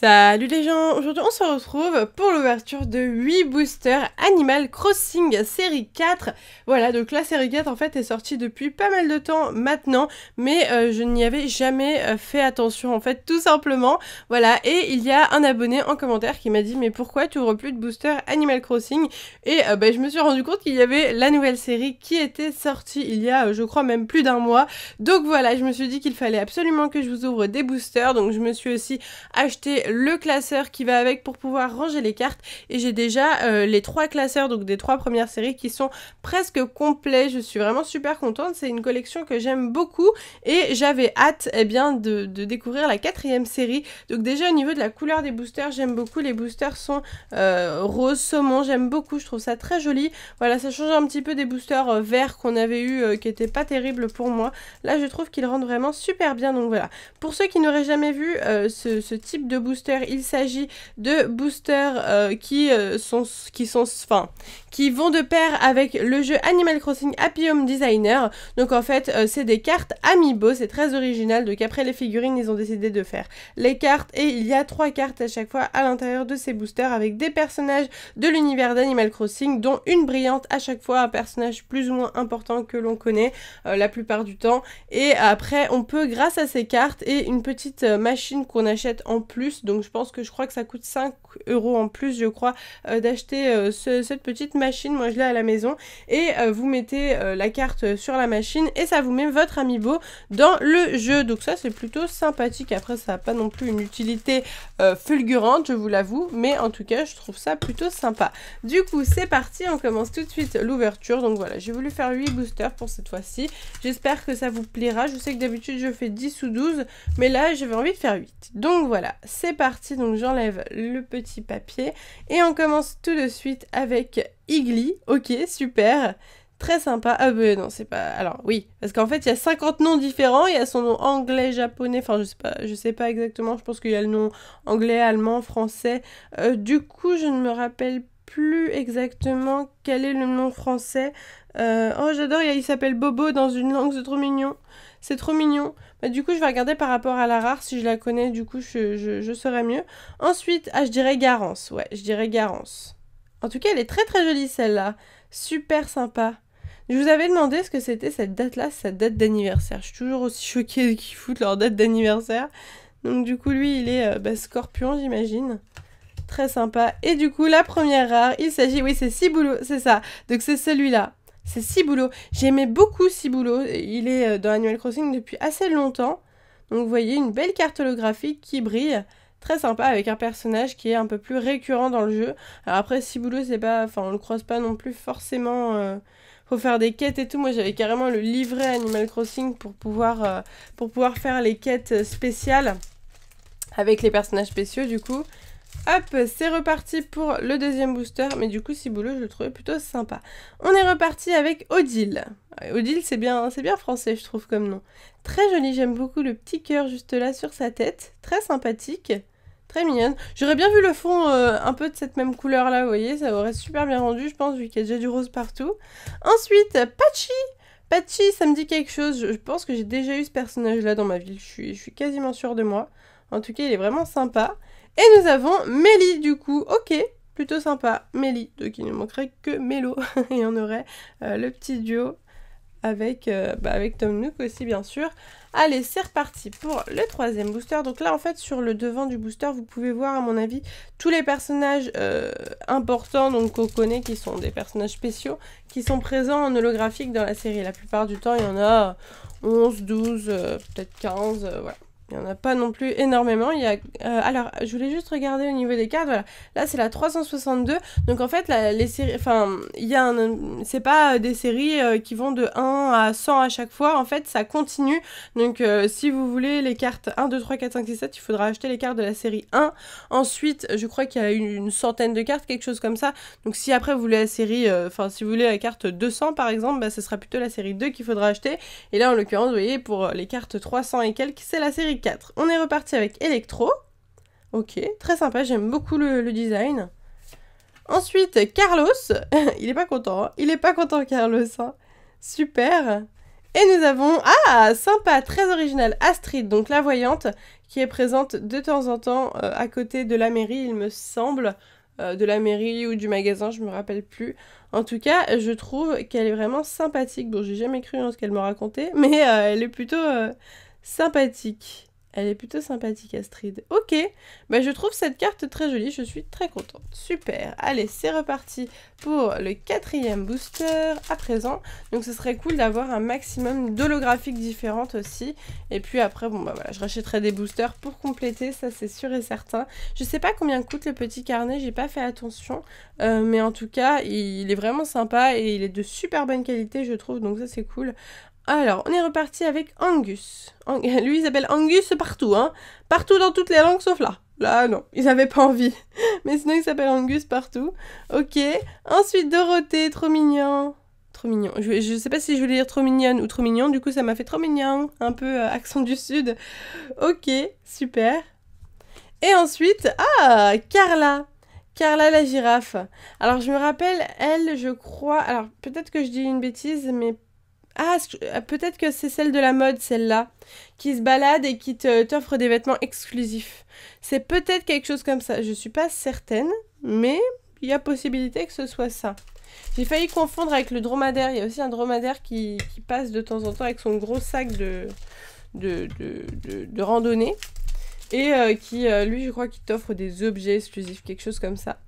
Salut les gens, aujourd'hui on se retrouve pour l'ouverture de 8 boosters Animal Crossing série 4. Voilà, donc la série 4 en fait est sortie depuis pas mal de temps maintenant, mais euh, je n'y avais jamais euh, fait attention en fait tout simplement. Voilà, et il y a un abonné en commentaire qui m'a dit mais pourquoi tu ouvres plus de boosters Animal Crossing Et euh, ben, je me suis rendu compte qu'il y avait la nouvelle série qui était sortie il y a je crois même plus d'un mois. Donc voilà, je me suis dit qu'il fallait absolument que je vous ouvre des boosters, donc je me suis aussi acheté le classeur qui va avec pour pouvoir ranger les cartes. Et j'ai déjà euh, les trois classeurs, donc des trois premières séries qui sont presque complets. Je suis vraiment super contente. C'est une collection que j'aime beaucoup et j'avais hâte eh bien, de, découvrir la quatrième série. Donc déjà au niveau de la couleur des boosters, j'aime beaucoup. Les boosters sont euh, rose saumon. J'aime beaucoup. Je trouve ça très joli. Voilà, ça change un petit peu des boosters euh, verts qu'on avait eu qui n'étaient pas terribles pour moi. Là, je trouve qu'ils rendent vraiment super bien. Donc voilà. Pour ceux qui n'auraient jamais vu ce, ce type de booster, il s'agit de boosters euh, qui euh, sont qui sont enfin qui vont de pair avec le jeu Animal Crossing Happy Home Designer. Donc en fait, euh, c'est des cartes amiibo, c'est très original. Donc après les figurines, ils ont décidé de faire les cartes et il y a trois cartes à chaque fois à l'intérieur de ces boosters avec des personnages de l'univers d'Animal Crossing, dont une brillante à chaque fois, un personnage plus ou moins important que l'on connaît la plupart du temps. Et après, on peut grâce à ces cartes et une petite machine qu'on achète en plus donc je pense que je crois que ça coûte 5 euros en plus, je crois, euh, d'acheter euh, cette petite machine. Moi, je l'ai à la maison. Et euh, vous mettez la carte sur la machine et ça vous met votre ami beau dans le jeu. Donc ça, c'est plutôt sympathique. Après, ça n'a pas non plus une utilité fulgurante, je vous l'avoue. Mais en tout cas, je trouve ça plutôt sympa. Du coup, c'est parti. On commence tout de suite l'ouverture. Donc voilà, j'ai voulu faire 8 boosters pour cette fois-ci. J'espère que ça vous plaira. Je sais que d'habitude, je fais 10 ou 12. Mais là, j'avais envie de faire 8. Donc voilà, c'est parti, donc j'enlève le petit papier et on commence tout de suite avec Igli. Ok, super très sympa. Ah ben non, c'est pas... Alors oui, parce qu'en fait, il y a 50 noms différents. Il y a son nom anglais, japonais, enfin je sais pas, je sais pas exactement. Je pense qu'il y a le nom anglais, allemand, français. Euh, du coup, je ne me rappelle pas plus exactement quel est le nom français. Euh, oh, j'adore, il s'appelle Bobo dans une langue, c'est trop mignon. C'est trop mignon. Bah, du coup, je vais regarder par rapport à la rare. Si je la connais, du coup, je, je, mieux. Ensuite, ah, je dirais Garance. Ouais, je dirais Garance. En tout cas, elle est très très jolie celle-là. Super sympa. Je vous avais demandé ce que c'était cette date-là, cette date d'anniversaire. Je suis toujours aussi choquée qu'ils foutent leur date d'anniversaire. Donc du coup, lui, il est euh, bah, scorpion, j'imagine. Très sympa. Et du coup, la première rare, il s'agit, oui, c'est Ciboulot, c'est ça. Donc c'est celui-là. C'est Ciboulot. J'aimais beaucoup Ciboulot. Il est euh, dans Animal Crossing depuis assez longtemps. Donc vous voyez une belle carte holographique qui brille. Très sympa avec un personnage qui est un peu plus récurrent dans le jeu. Alors après, Ciboulot, c'est pas. Enfin, on le croise pas non plus forcément. faut euh, faire des quêtes et tout. Moi, j'avais carrément le livret Animal Crossing pour pouvoir, euh, pour pouvoir faire les quêtes spéciales avec les personnages spéciaux, du coup. Hop, c'est reparti pour le deuxième booster, mais du coup boulot, je le trouvais plutôt sympa. On est reparti avec Odile. Odile, c'est bien, bien français, je trouve, comme nom. Très joli, j'aime beaucoup le petit cœur juste là sur sa tête, très sympathique. Très mignonne. J'aurais bien vu le fond euh, un peu de cette même couleur là, vous voyez, ça aurait super bien rendu, je pense, vu qu'il y a déjà du rose partout. Ensuite, Patchy Patchy, ça me dit quelque chose, je, pense que j'ai déjà eu ce personnage là dans ma ville, je suis, je suis quasiment sûre de moi. En tout cas, il est vraiment sympa. Et nous avons Mélie, du coup, ok, plutôt sympa. Mélie, donc il ne manquerait que Mélo. Et on aurait euh, le petit duo avec, euh, bah, avec Tom Nook aussi, bien sûr. Allez, c'est reparti pour le troisième booster. Donc là, en fait, sur le devant du booster, vous pouvez voir, à mon avis, tous les personnages euh, importants donc qu'on connaît, qui sont des personnages spéciaux, qui sont présents en holographique dans la série. La plupart du temps, il y en a 11, 12, peut-être 15, voilà. Il n'y en a pas non plus énormément. Il y euh, alors, je voulais juste regarder au niveau des cartes. Voilà. Là, c'est la 362. Donc, en fait, les séries. Enfin, il y a un. C'est pas euh, des séries euh, qui vont de 1 à 100 à chaque fois. En fait, ça continue. Donc, si vous voulez les cartes 1, 2, 3, 4, 5, 6, 7, il faudra acheter les cartes de la série 1. Ensuite, je crois qu'il y a une, centaine de cartes, quelque chose comme ça. Donc, si après vous voulez la série. Enfin, si vous voulez la carte 200 par exemple, bah, ce sera plutôt la série 2 qu'il faudra acheter. Et là, en l'occurrence, vous voyez, pour les cartes 300 et quelques, c'est la série on est reparti avec Electro. Ok, très sympa, j'aime beaucoup le, design. Ensuite, Carlos. il est pas content, hein. il est pas content Carlos. Hein. Super. Et nous avons, ah, sympa, très original, Astrid, donc la voyante, qui est présente de temps en temps euh, à côté de la mairie, il me semble, euh, de la mairie ou du magasin, je me rappelle plus. En tout cas, je trouve qu'elle est vraiment sympathique. Bon, j'ai jamais cru en ce qu'elle me racontait, mais euh, elle est plutôt Sympathique. Elle est plutôt sympathique, Astrid. Ok, bah, je trouve cette carte très jolie, je suis très contente. Super, allez, c'est reparti pour le quatrième booster à présent. Donc ce serait cool d'avoir un maximum d'holographiques différentes aussi. Et puis après, bon bah voilà, je rachèterai des boosters pour compléter, ça c'est sûr et certain. Je sais pas combien coûte le petit carnet, j'ai pas fait attention. Euh, mais en tout cas, il est vraiment sympa et il est de super bonne qualité, je trouve, donc ça c'est cool. Alors, on est reparti avec Angus. Lui, il s'appelle Angus partout, hein. Partout dans toutes les langues, sauf là. Là, non, ils n'avaient pas envie. Mais sinon, il s'appelle Angus partout. Ok. Ensuite, Dorothée, trop mignon. Trop mignon. Je, ne sais pas si je voulais dire trop mignonne ou trop mignon. Du coup, ça m'a fait trop mignon. Un peu euh, accent du sud. Ok, super. Et ensuite, ah, Carla. Carla la girafe. Alors, je me rappelle, elle, je crois... Alors, peut-être que je dis une bêtise, mais ah, euh, peut-être que c'est celle de la mode, celle-là, qui se balade et qui t'offre des vêtements exclusifs. C'est peut-être quelque chose comme ça. Je suis pas certaine, mais il y a possibilité que ce soit ça. J'ai failli confondre avec le dromadaire. Il y a aussi un dromadaire qui, passe de temps en temps avec son gros sac de, de, randonnée. Et euh, qui, euh, lui, je crois qu'il t'offre des objets exclusifs, quelque chose comme ça.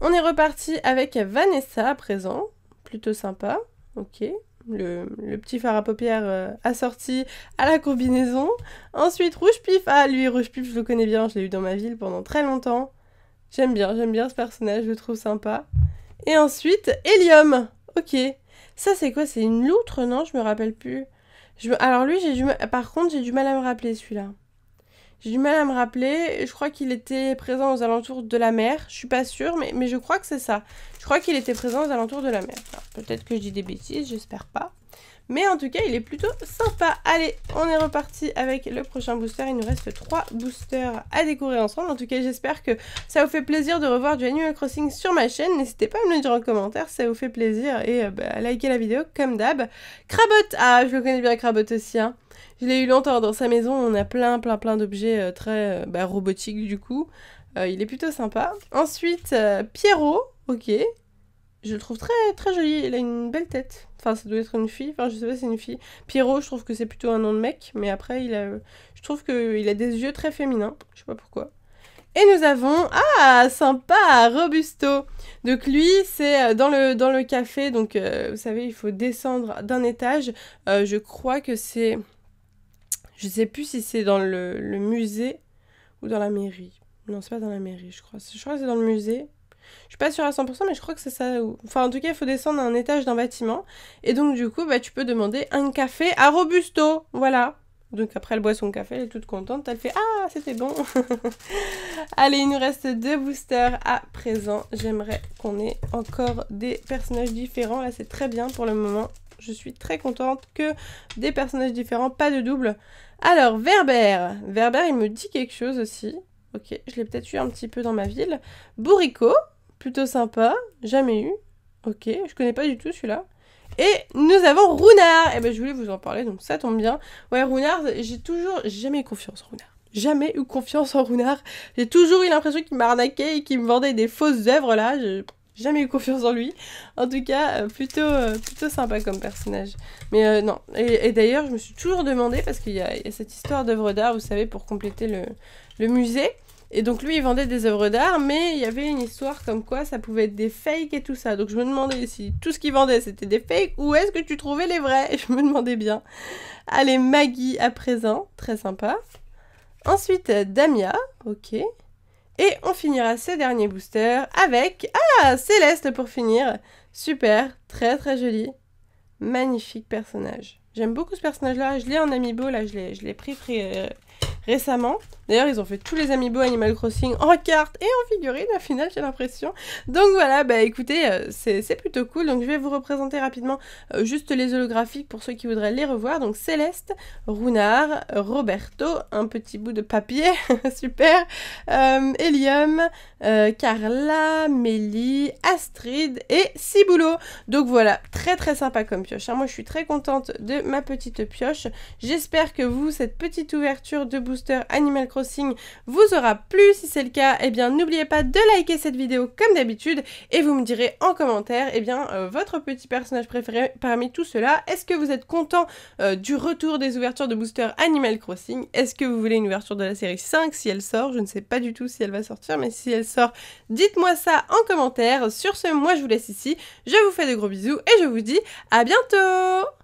On est reparti avec Vanessa à présent. Plutôt sympa. Ok le, petit fard à paupières euh, assorti à la combinaison. Ensuite, Rouge Pif. Ah, lui, Rouge Pif, je le connais bien, je l'ai eu dans ma ville pendant très longtemps. J'aime bien, j'aime bien ce personnage, je le trouve sympa. Et ensuite, Helium. Ok. Ça, c'est quoi C'est une loutre, non Je me rappelle plus. Alors, lui, j'ai du par contre, j'ai du mal à me rappeler celui-là. J'ai du mal à me rappeler. Je crois qu'il était présent aux alentours de la mer. Je suis pas sûre, mais, je crois que c'est ça. Je crois qu'il était présent aux alentours de la mer. Peut-être que je dis des bêtises, j'espère pas. Mais en tout cas, il est plutôt sympa. Allez, on est reparti avec le prochain booster. Il nous reste 3 boosters à découvrir ensemble. En tout cas, j'espère que ça vous fait plaisir de revoir du Animal Crossing sur ma chaîne. N'hésitez pas à me le dire en commentaire ça vous fait plaisir. Et à euh, bah, liker la vidéo comme d'hab. Crabot Ah, je le connais bien, Crabot aussi. Hein. Je l'ai eu longtemps dans sa maison. On a plein, plein, plein d'objets euh, très euh, bah, robotiques du coup. Euh, il est plutôt sympa. Ensuite, Pierrot, ok. Je le trouve très très joli, il a une belle tête. Enfin, ça doit être une fille, enfin je sais pas si c'est une fille. Pierrot, je trouve que c'est plutôt un nom de mec, mais après, il je trouve qu'il a des yeux très féminins, je sais pas pourquoi. Et nous avons, ah, sympa, Robusto. Donc lui, c'est dans le, dans le café, donc vous savez, il faut descendre d'un étage. je crois que c'est... Je sais plus si c'est dans le, musée ou dans la mairie. Non, c'est pas dans la mairie, je crois. Je crois que c'est dans le musée. Je suis pas sûre à 100%, mais je crois que c'est ça. Enfin, en tout cas, il faut descendre à un étage d'un bâtiment. Et donc, du coup, bah, tu peux demander un café à Robusto. Voilà. Donc après, elle boit son café, elle est toute contente. Elle fait Ah, c'était bon Allez, il nous reste deux boosters à présent. J'aimerais qu'on ait encore des personnages différents. Là, c'est très bien pour le moment. Je suis très contente que des personnages différents, pas de double. Alors, Verber. Verber, il me dit quelque chose aussi. Ok, je l'ai peut-être eu un petit peu dans ma ville. Bourrico, plutôt sympa. Jamais eu. Ok, je connais pas du tout celui-là. Et nous avons Rounard. Eh ben, je voulais vous en parler, donc ça tombe bien. Ouais, Rounard, j'ai toujours... jamais eu confiance en Rounard jamais eu confiance en Rounard. J'ai toujours eu l'impression qu'il m'arnaquait et qu'il me vendait des fausses œuvres là. Je jamais eu confiance en lui. En tout cas, euh, plutôt, euh, plutôt sympa comme personnage. Mais euh, non. Et, d'ailleurs, je me suis toujours demandé, parce qu'il y, a cette histoire d'œuvres d'art, vous savez, pour compléter le, le, musée. Et donc lui, il vendait des œuvres d'art, mais il y avait une histoire comme quoi ça pouvait être des fakes et tout ça. Donc je me demandais si tout ce qu'il vendait, c'était des fakes, ou est-ce que tu trouvais les vrais et Je me demandais bien. Allez, Maggie à présent, très sympa. Ensuite, Damia, ok. Et on finira ces derniers boosters avec... Ah Céleste pour finir Super, très très joli. Magnifique personnage. J'aime beaucoup ce personnage-là. Je l'ai en amiibo, là, je l'ai pris, euh, récemment. D'ailleurs, ils ont fait tous les amiibo Animal Crossing en carte et en figurine, au final, j'ai l'impression. Donc voilà, bah écoutez, euh, c'est plutôt cool. Donc je vais vous représenter rapidement euh, juste les holographiques pour ceux qui voudraient les revoir. Donc Céleste, Rounard, Roberto, un petit bout de papier, super, Helium, euh, Carla, Mélie, Astrid et Ciboulot. Donc voilà, très très sympa comme pioche. Hein. Moi, je suis très contente de ma petite pioche. J'espère que vous, cette petite ouverture de booster Animal Crossing, Crossing vous aura plu. Si c'est le cas, et eh bien n'oubliez pas de liker cette vidéo comme d'habitude et vous me direz en commentaire et eh bien, euh, votre petit personnage préféré parmi tout cela. Est-ce que vous êtes content euh, du retour des ouvertures de booster Animal Crossing Est-ce que vous voulez une ouverture de la série 5 si elle sort Je ne sais pas du tout si elle va sortir, mais si elle sort, dites-moi ça en commentaire. Sur ce, moi je vous laisse ici. Je vous fais de gros bisous et je vous dis à bientôt